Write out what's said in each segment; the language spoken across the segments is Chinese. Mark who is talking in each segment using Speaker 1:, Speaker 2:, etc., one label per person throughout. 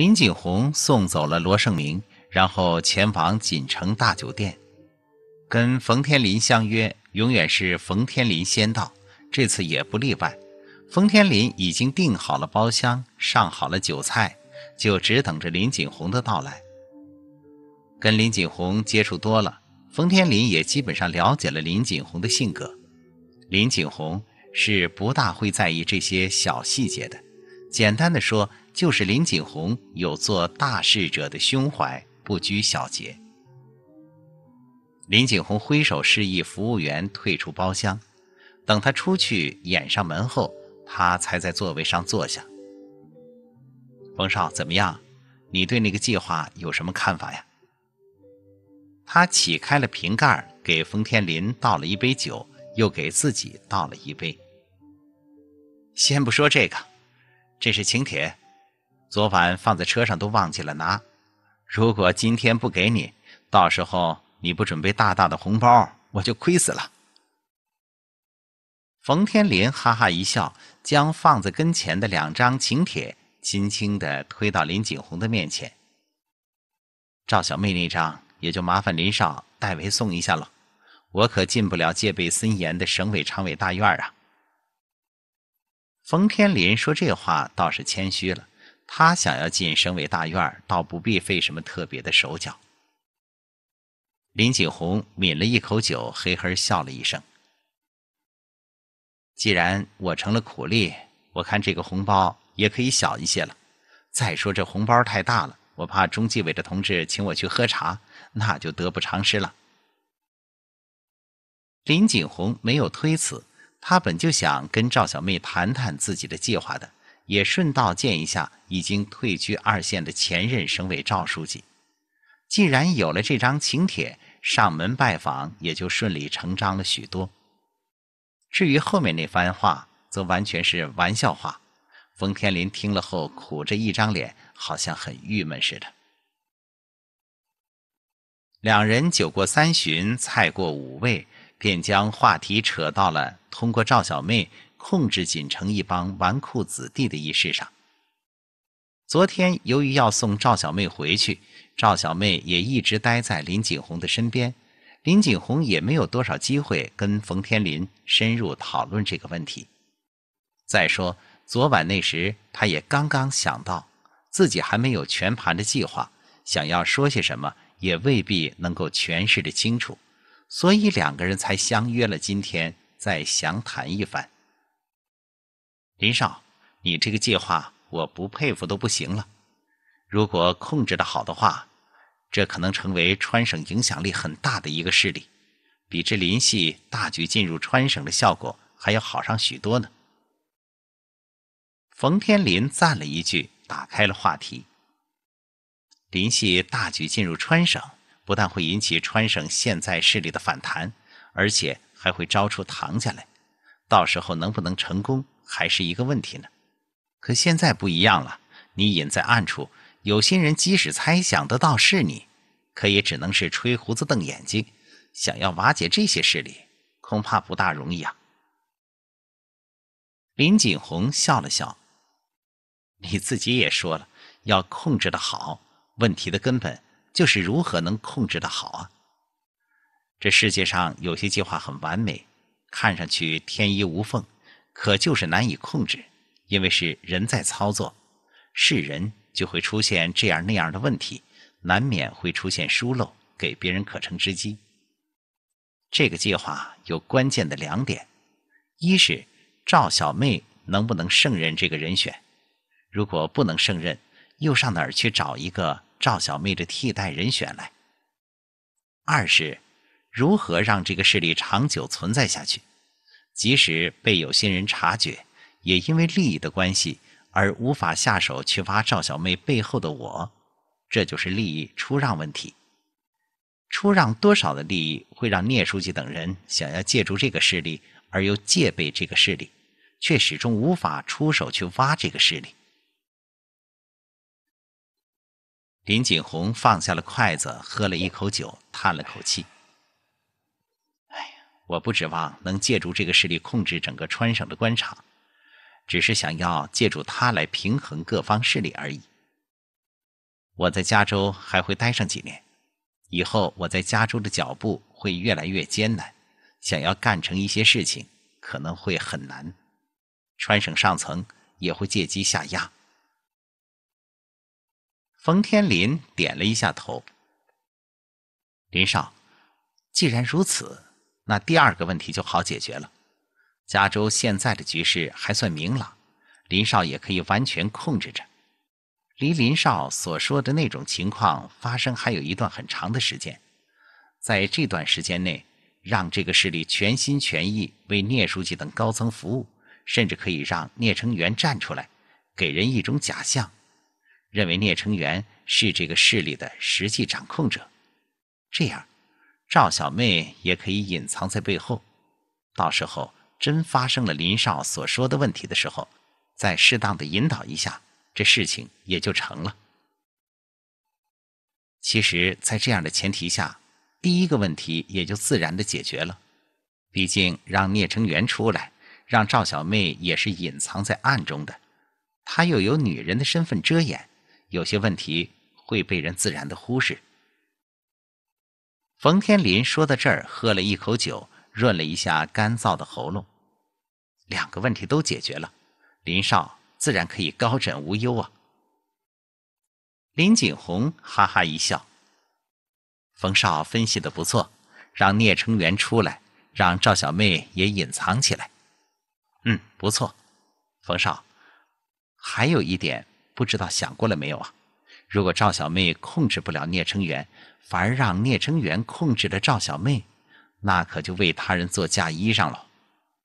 Speaker 1: 林锦洪送走了罗盛明，然后前往锦城大酒店，跟冯天林相约。永远是冯天林先到，这次也不例外。冯天林已经订好了包厢，上好了酒菜，就只等着林锦洪的到来。跟林锦洪接触多了，冯天林也基本上了解了林锦洪的性格。林锦洪是不大会在意这些小细节的，简单的说。就是林锦洪有做大事者的胸怀，不拘小节。林锦洪挥手示意服务员退出包厢，等他出去掩上门后，他才在座位上坐下。冯少怎么样？你对那个计划有什么看法呀？他起开了瓶盖，给冯天林倒了一杯酒，又给自己倒了一杯。先不说这个，这是请帖。昨晚放在车上都忘记了拿，如果今天不给你，到时候你不准备大大的红包，我就亏死了。冯天林哈哈一笑，将放在跟前的两张请帖轻轻的推到林锦红的面前。赵小妹那张也就麻烦林少代为送一下了，我可进不了戒备森严的省委常委大院啊。冯天林说这话倒是谦虚了。他想要进省委大院，倒不必费什么特别的手脚。林锦洪抿了一口酒，嘿嘿笑了一声。既然我成了苦力，我看这个红包也可以小一些了。再说这红包太大了，我怕中纪委的同志请我去喝茶，那就得不偿失了。林锦洪没有推辞，他本就想跟赵小妹谈谈自己的计划的。也顺道见一下已经退居二线的前任省委赵书记。既然有了这张请帖，上门拜访也就顺理成章了许多。至于后面那番话，则完全是玩笑话。冯天林听了后，苦着一张脸，好像很郁闷似的。两人酒过三巡，菜过五味，便将话题扯到了通过赵小妹。控制锦城一帮纨绔子弟的议事上。昨天由于要送赵小妹回去，赵小妹也一直待在林锦洪的身边，林锦洪也没有多少机会跟冯天林深入讨论这个问题。再说昨晚那时，他也刚刚想到自己还没有全盘的计划，想要说些什么也未必能够诠释的清楚，所以两个人才相约了今天再详谈一番。林少，你这个计划，我不佩服都不行了。如果控制得好的话，这可能成为川省影响力很大的一个势力，比之林系大举进入川省的效果还要好上许多呢。冯天林赞了一句，打开了话题。林系大举进入川省，不但会引起川省现在势力的反弹，而且还会招出唐家来。到时候能不能成功还是一个问题呢？可现在不一样了，你隐在暗处，有心人即使猜想得到是你，可也只能是吹胡子瞪眼睛。想要瓦解这些势力，恐怕不大容易啊。林锦红笑了笑：“你自己也说了，要控制的好，问题的根本就是如何能控制的好啊。这世界上有些计划很完美。”看上去天衣无缝，可就是难以控制，因为是人在操作，是人就会出现这样那样的问题，难免会出现疏漏，给别人可乘之机。这个计划有关键的两点：一是赵小妹能不能胜任这个人选？如果不能胜任，又上哪儿去找一个赵小妹的替代人选来？二是如何让这个势力长久存在下去？即使被有心人察觉，也因为利益的关系而无法下手去挖赵小妹背后的我。这就是利益出让问题。出让多少的利益，会让聂书记等人想要借助这个势力，而又戒备这个势力，却始终无法出手去挖这个势力。林锦红放下了筷子，喝了一口酒，叹了口气。我不指望能借助这个势力控制整个川省的官场，只是想要借助他来平衡各方势力而已。我在加州还会待上几年，以后我在加州的脚步会越来越艰难，想要干成一些事情可能会很难。川省上层也会借机下压。冯天林点了一下头。林少，既然如此。那第二个问题就好解决了。加州现在的局势还算明朗，林少也可以完全控制着。离林少所说的那种情况发生还有一段很长的时间，在这段时间内，让这个势力全心全意为聂书记等高层服务，甚至可以让聂成元站出来，给人一种假象，认为聂成元是这个势力的实际掌控者。这样。赵小妹也可以隐藏在背后，到时候真发生了林少所说的问题的时候，再适当的引导一下，这事情也就成了。其实，在这样的前提下，第一个问题也就自然的解决了。毕竟让聂成元出来，让赵小妹也是隐藏在暗中的，她又有女人的身份遮掩，有些问题会被人自然的忽视。冯天林说到这儿，喝了一口酒，润了一下干燥的喉咙。两个问题都解决了，林少自然可以高枕无忧啊。林锦洪哈哈一笑：“冯少分析的不错，让聂成元出来，让赵小妹也隐藏起来。嗯，不错。冯少，还有一点不知道想过了没有啊？如果赵小妹控制不了聂成元。”反而让聂成元控制了赵小妹，那可就为他人做嫁衣裳了。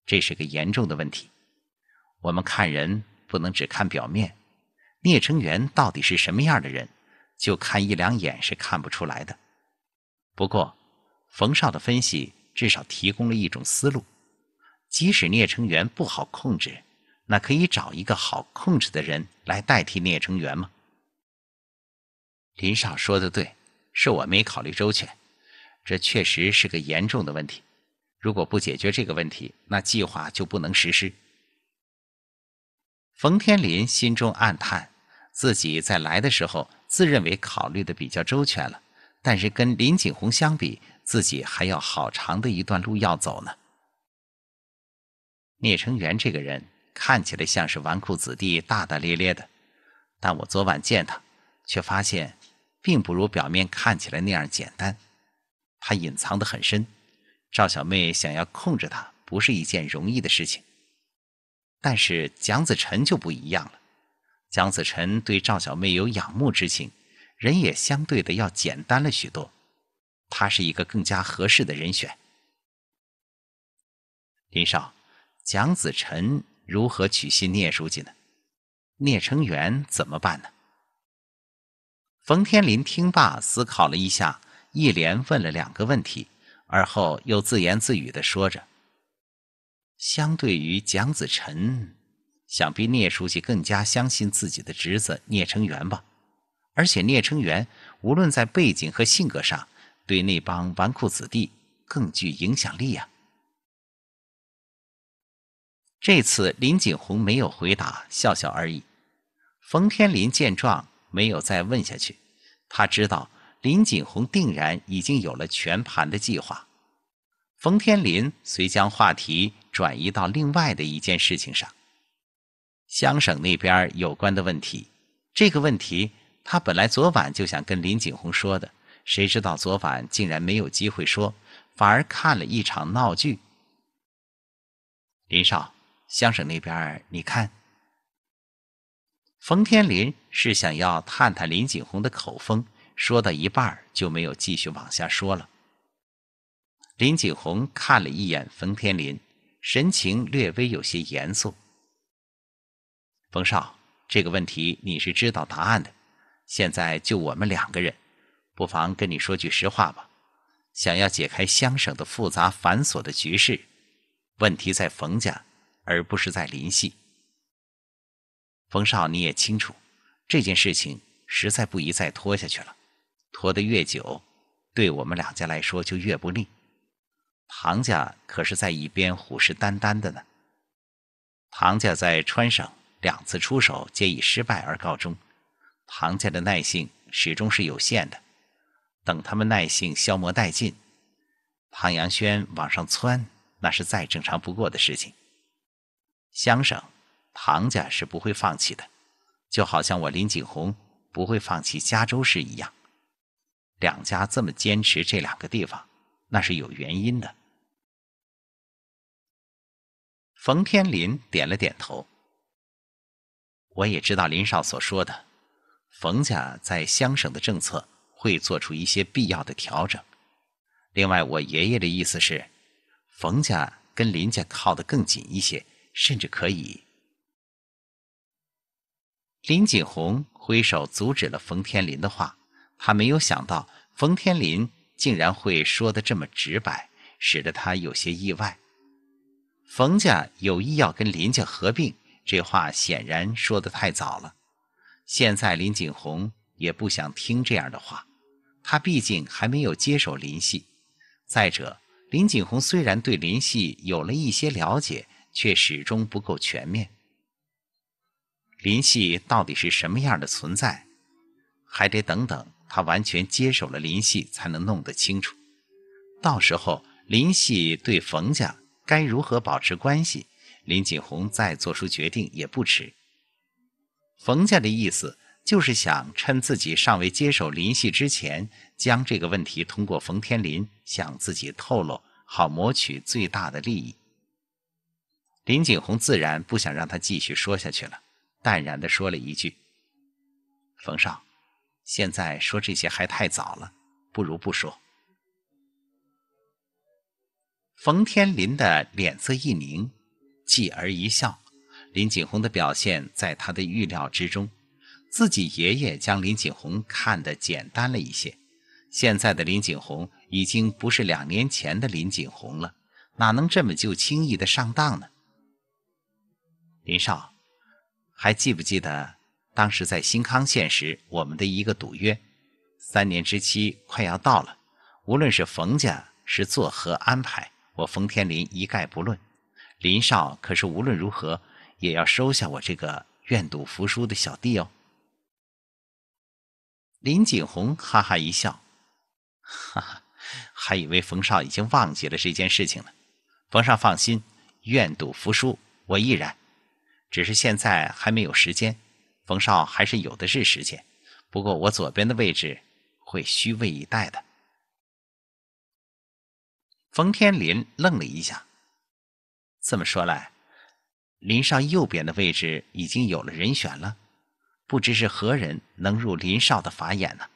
Speaker 1: 这是个严重的问题。我们看人不能只看表面，聂成元到底是什么样的人，就看一两眼是看不出来的。不过，冯少的分析至少提供了一种思路：即使聂成元不好控制，那可以找一个好控制的人来代替聂成元吗？林少说的对。是我没考虑周全，这确实是个严重的问题。如果不解决这个问题，那计划就不能实施。冯天林心中暗叹，自己在来的时候自认为考虑的比较周全了，但是跟林景洪相比，自己还要好长的一段路要走呢。聂成元这个人看起来像是纨绔子弟，大大咧咧的，但我昨晚见他，却发现。并不如表面看起来那样简单，他隐藏的很深。赵小妹想要控制他，不是一件容易的事情。但是蒋子辰就不一样了，蒋子辰对赵小妹有仰慕之情，人也相对的要简单了许多。他是一个更加合适的人选。林少，蒋子辰如何取信聂书记呢？聂成元怎么办呢？冯天林听罢，思考了一下，一连问了两个问题，而后又自言自语地说着：“相对于蒋子辰，想必聂书记更加相信自己的侄子聂成元吧？而且聂成元无论在背景和性格上，对那帮纨绔子弟更具影响力呀。”这次林锦鸿没有回答，笑笑而已。冯天林见状。没有再问下去，他知道林锦宏定然已经有了全盘的计划。冯天林遂将话题转移到另外的一件事情上——湘省那边有关的问题。这个问题他本来昨晚就想跟林锦宏说的，谁知道昨晚竟然没有机会说，反而看了一场闹剧。林少，湘省那边你看？冯天林是想要探探林锦洪的口风，说到一半就没有继续往下说了。林锦洪看了一眼冯天林，神情略微有些严肃。冯少，这个问题你是知道答案的，现在就我们两个人，不妨跟你说句实话吧。想要解开乡省的复杂繁琐的局势，问题在冯家，而不是在林系。冯少，你也清楚，这件事情实在不宜再拖下去了。拖得越久，对我们两家来说就越不利。唐家可是在一边虎视眈眈的呢。唐家在川省两次出手皆以失败而告终，唐家的耐性始终是有限的。等他们耐性消磨殆尽，唐阳轩往上窜，那是再正常不过的事情。乡省。唐家是不会放弃的，就好像我林景洪不会放弃加州市一样。两家这么坚持这两个地方，那是有原因的。冯天林点了点头。我也知道林少所说的，冯家在乡省的政策会做出一些必要的调整。另外，我爷爷的意思是，冯家跟林家靠得更紧一些，甚至可以。林锦宏挥手阻止了冯天林的话，他没有想到冯天林竟然会说的这么直白，使得他有些意外。冯家有意要跟林家合并，这话显然说的太早了。现在林锦宏也不想听这样的话，他毕竟还没有接手林系。再者，林锦宏虽然对林系有了一些了解，却始终不够全面。林系到底是什么样的存在，还得等等他完全接手了林系才能弄得清楚。到时候林系对冯家该如何保持关系，林锦宏再做出决定也不迟。冯家的意思就是想趁自己尚未接手林系之前，将这个问题通过冯天林向自己透露，好谋取最大的利益。林锦洪自然不想让他继续说下去了。淡然的说了一句：“冯少，现在说这些还太早了，不如不说。”冯天林的脸色一凝，继而一笑。林景洪的表现在他的预料之中，自己爷爷将林景洪看得简单了一些。现在的林景洪已经不是两年前的林景洪了，哪能这么就轻易的上当呢？林少。还记不记得当时在新康县时我们的一个赌约？三年之期快要到了，无论是冯家是作何安排，我冯天林一概不论。林少可是无论如何也要收下我这个愿赌服输的小弟哦。林锦洪哈哈一笑，哈哈，还以为冯少已经忘记了这件事情呢。冯少放心，愿赌服输，我毅然。只是现在还没有时间，冯少还是有的是时间。不过我左边的位置会虚位以待的。冯天林愣了一下，这么说来，林少右边的位置已经有了人选了，不知是何人能入林少的法眼呢？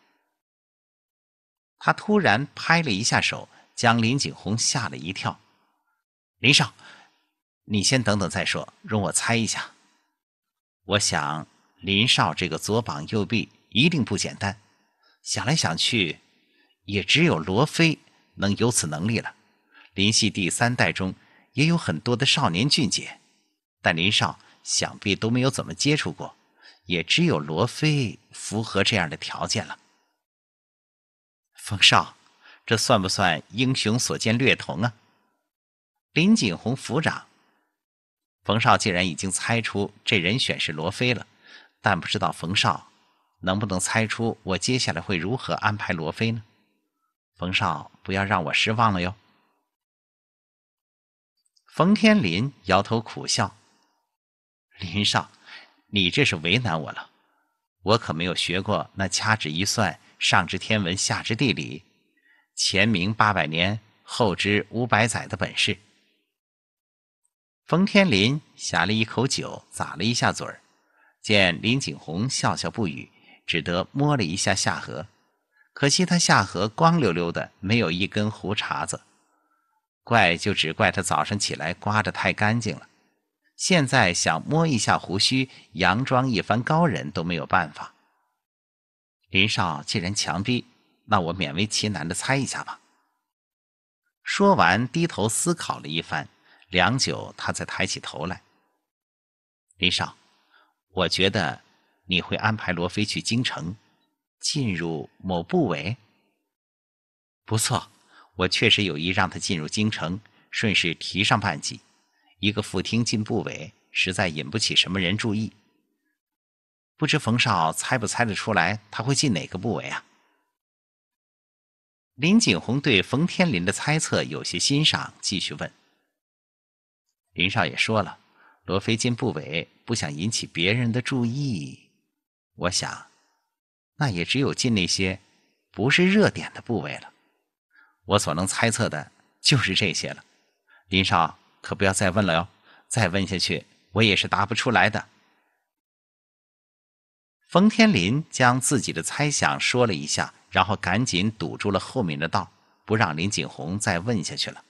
Speaker 1: 他突然拍了一下手，将林景洪吓了一跳。林少。你先等等再说，容我猜一下。我想林少这个左膀右臂一定不简单。想来想去，也只有罗非能有此能力了。林系第三代中也有很多的少年俊杰，但林少想必都没有怎么接触过，也只有罗非符合这样的条件了。冯少，这算不算英雄所见略同啊？林锦洪抚掌。冯少既然已经猜出这人选是罗非了，但不知道冯少能不能猜出我接下来会如何安排罗非呢？冯少不要让我失望了哟。冯天林摇头苦笑：“林少，你这是为难我了。我可没有学过那掐指一算，上知天文，下知地理，前明八百年，后知五百载的本事。”冯天林呷了一口酒，咂了一下嘴儿，见林景洪笑笑不语，只得摸了一下下颌，可惜他下颌光溜溜的，没有一根胡茬子，怪就只怪他早上起来刮得太干净了，现在想摸一下胡须，佯装一番高人都没有办法。林少既然强逼，那我勉为其难的猜一下吧。说完，低头思考了一番。良久，他才抬起头来。林少，我觉得你会安排罗非去京城，进入某部委。不错，我确实有意让他进入京城，顺势提上半级。一个副厅进部委，实在引不起什么人注意。不知冯少猜不猜得出来，他会进哪个部委啊？林锦洪对冯天林的猜测有些欣赏，继续问。林少爷说了，罗非金部韦不想引起别人的注意，我想，那也只有进那些不是热点的部位了。我所能猜测的就是这些了，林少可不要再问了哟，再问下去我也是答不出来的。冯天林将自己的猜想说了一下，然后赶紧堵住了后面的道，不让林锦洪再问下去了。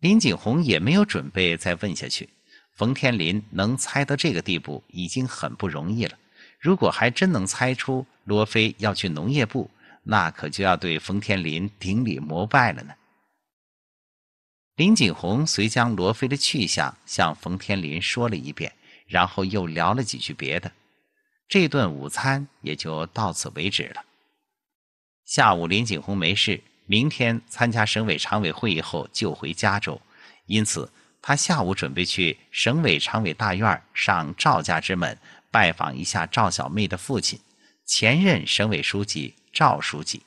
Speaker 1: 林景洪也没有准备再问下去。冯天林能猜到这个地步已经很不容易了，如果还真能猜出罗飞要去农业部，那可就要对冯天林顶礼膜拜了呢。林景洪遂将罗飞的去向向冯天林说了一遍，然后又聊了几句别的，这顿午餐也就到此为止了。下午，林景洪没事。明天参加省委常委会议后就回加州，因此他下午准备去省委常委大院上赵家之门拜访一下赵小妹的父亲，前任省委书记赵书记。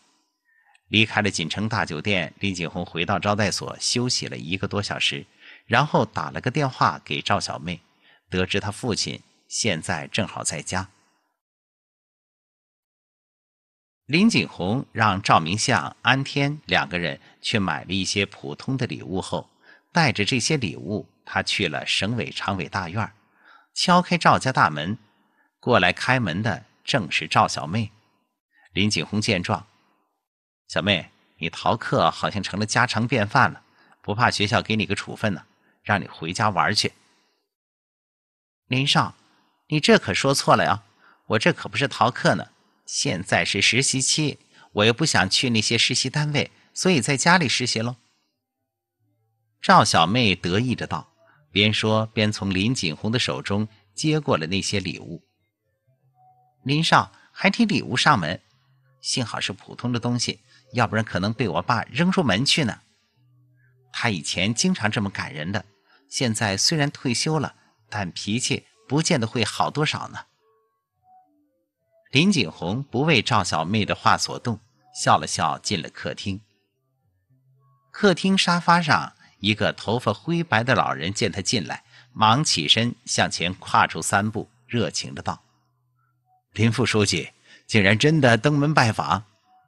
Speaker 1: 离开了锦城大酒店，林景洪回到招待所休息了一个多小时，然后打了个电话给赵小妹，得知他父亲现在正好在家。林锦洪让赵明相、安天两个人去买了一些普通的礼物后，带着这些礼物，他去了省委常委大院，敲开赵家大门。过来开门的正是赵小妹。林锦洪见状：“小妹，你逃课好像成了家常便饭了，不怕学校给你个处分呢？让你回家玩去。”林少，你这可说错了呀！我这可不是逃课呢。现在是实习期，我又不想去那些实习单位，所以在家里实习喽。赵小妹得意的道，边说边从林锦洪的手中接过了那些礼物。林少还提礼物上门，幸好是普通的东西，要不然可能被我爸扔出门去呢。他以前经常这么赶人的，现在虽然退休了，但脾气不见得会好多少呢。林锦红不为赵小妹的话所动，笑了笑，进了客厅。客厅沙发上，一个头发灰白的老人见他进来，忙起身向前跨出三步，热情的道：“林副书记竟然真的登门拜访，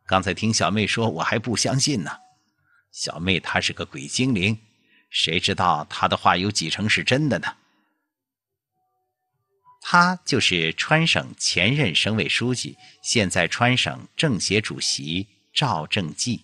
Speaker 1: 刚才听小妹说，我还不相信呢。小妹她是个鬼精灵，谁知道她的话有几成是真的呢？”他就是川省前任省委书记，现在川省政协主席赵正济。